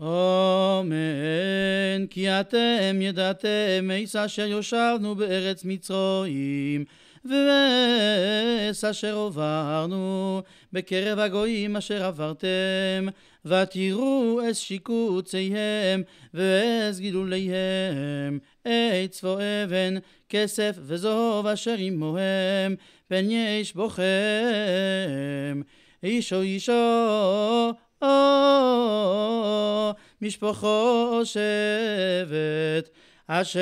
אמן, כי אתם ידעתם עץ אשר יושבנו בארץ מצרים, ועץ אשר עברנו בקרב הגויים אשר עברתם, ותראו עץ שיקוציהם ועץ גידוליהם, עץ ואבן, כסף וזוב אשר עמוהם, פן יש בוכם. אישו אישו משפחו שבט אשר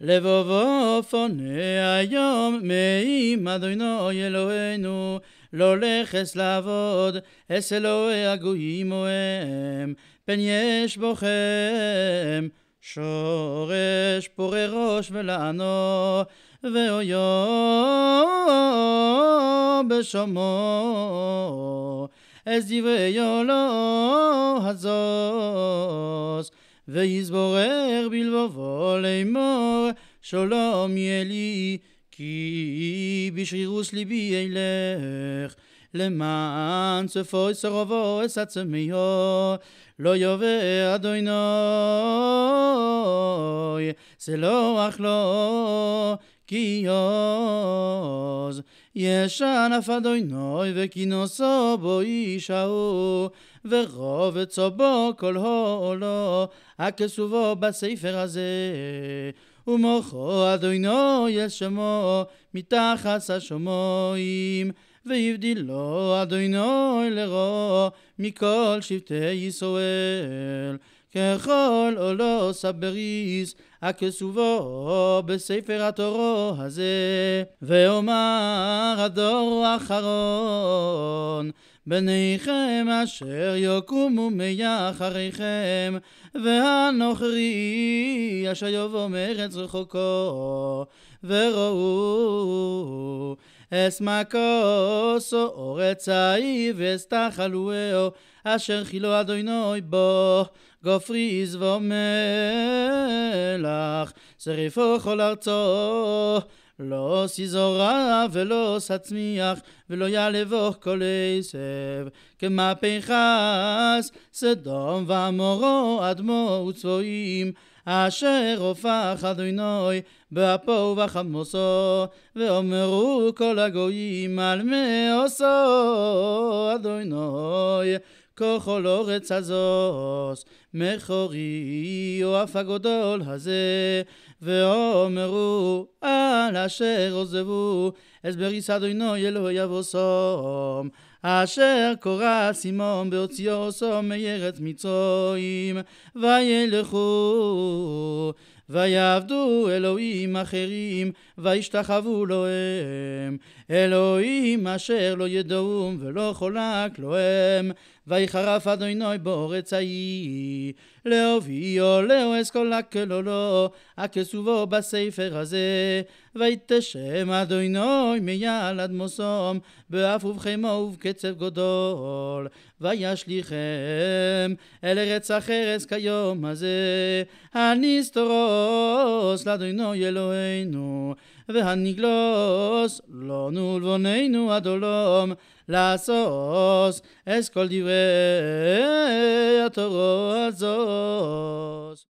לבובו פונה היום מעם אדוני אלוהינו לא לכס לעבוד אס אלוהי הגויים או הם פן יש בוכם שורש פורה ראש ולענו ואויו בשומו es divreyolo hazos. ויזבורר בלבובו לאמור שלום יהיה לי כי בשרירוס ליבי אלך למען צפוי שרובו אסעצמיו לא יובא אדוני זה לא אכלו כי עוז אף אדוני וכינוסו בו איש ההוא ורובצו בו כל הולו הכסובו בספר הזה ומוחו אדוני יש שמו מתחת השמיים והבדילו אדוני לרוע מכל שבטי ישראל ככל עולו סבריס, הכסובו בספר התורו הזה. ואומר הדור האחרון, בניכם אשר יקומו מיחריכם, והנוכרי אשר יבוא מארץ רחוקו, וראו אסמכוסו אורץ ההיא ואסתחלואהו אשר חילו אדוני בו גופרי עזבו מלח שריפו כל ארצו לא סיזורה ולא סצמיח ולא יעלבוך כל עשב כמהפכס סדום ועמורו אדמו וצבועים אשר הופך אדוני באפו ובחמוסו, ואומרו כל הגויים על מאוסו אדוני. ככל אורץ הזוס, מכורי או אף הגדול הזה, ואומרו על אשר עוזבו, הסבר בריס אדוני אלוהי אבוסום. אשר קורא סימון בהוציאו סומי ארץ מצרים, וילכו ויעבדו אלוהים אחרים וישתחוו לו הם אלוהים אשר לא ידעום ולא חולק לו הם ויחרף אדוני באורץ ההיא להוביאו לאוהס כל הכלולו הכסובו בספר הזה ויתשם אדוני מיעל עד מוסום באף ובכמו ובקצב גדול וישליכם אל ארץ החרס כיום הזה הנסתורו Hagos Ladino Yeloeno Vehaniglos Lonul Voneinu Adolom Lasos Escoldive Atoro Azos